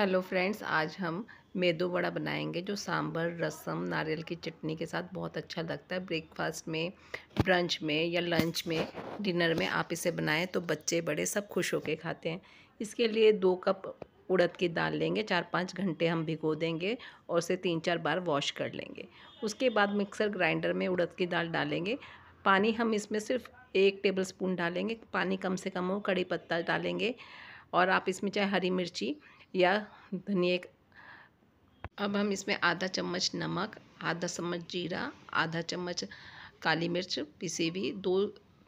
hello friends आज हम मेदो वड़ा बनाएंगे जो सांभर रसम नारियल की चटनी के साथ बहुत अच्छा लगता है ब्रेकफास्ट में ब्रंच में या लंच में डिनर में आप इसे बनाएं तो बच्चे बड़े सब खुश होकर खाते हैं इसके लिए दो कप उड़द की दाल लेंगे चार पाँच घंटे हम भिगो देंगे और उसे तीन चार बार वॉश कर लेंगे उसके बाद मिक्सर ग्राइंडर में उड़द की दाल डालेंगे पानी हम इसमें सिर्फ एक टेबल स्पून डालेंगे पानी कम से कम हो कड़ी पत्ता डालेंगे और आप इसमें चाहे हरी मिर्ची या धनिए अब हम इसमें आधा चम्मच नमक आधा चम्मच जीरा आधा चम्मच काली मिर्च पिसी हुई दो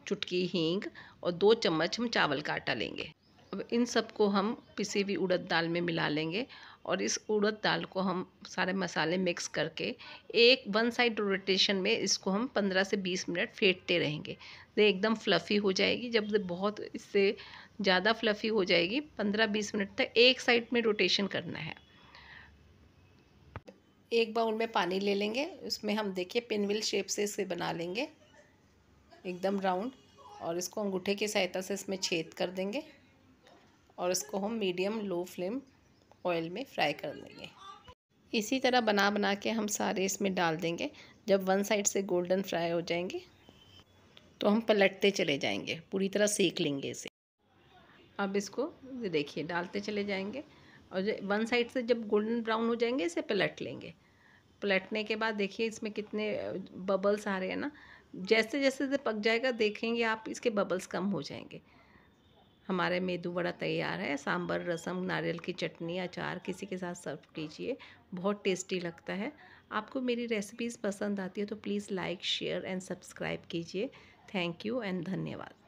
चुटकी हींग और दो चम्मच हम चावल का आटा लेंगे अब इन सब को हम पिसी हुई उड़द दाल में मिला लेंगे और इस उड़द दाल को हम सारे मसाले मिक्स करके एक वन साइड रोटेशन में इसको हम 15 से 20 मिनट फेंटते रहेंगे तो एकदम फ्लफ़ी हो जाएगी जब बहुत इससे ज़्यादा फ्लफ़ी हो जाएगी 15-20 मिनट तक एक साइड में रोटेशन करना है एक बाउल में पानी ले लेंगे उसमें हम देखिए पिनविल शेप से इसे बना लेंगे एकदम राउंड और इसको अंगूठे की सहायता से इसमें छेद कर देंगे और इसको हम मीडियम लो फ्लेम ऑयल में फ्राई कर देंगे इसी तरह बना बना के हम सारे इसमें डाल देंगे जब वन साइड से गोल्डन फ्राई हो जाएंगे तो हम पलटते चले जाएंगे पूरी तरह सेक लेंगे इसे अब इसको देखिए डालते चले जाएंगे और वन साइड से जब गोल्डन ब्राउन हो जाएंगे इसे पलट लेंगे पलटने के बाद देखिए इसमें कितने बबल्स आ रहे हैं ना जैसे जैसे से पक जाएगा देखेंगे आप इसके बबल्स कम हो जाएंगे हमारे मेदू बड़ा तैयार है सांभर रसम नारियल की चटनी अचार किसी के साथ सर्व कीजिए बहुत टेस्टी लगता है आपको मेरी रेसिपीज़ पसंद आती है तो please like share and subscribe कीजिए थैंक यू एंड धन्यवाद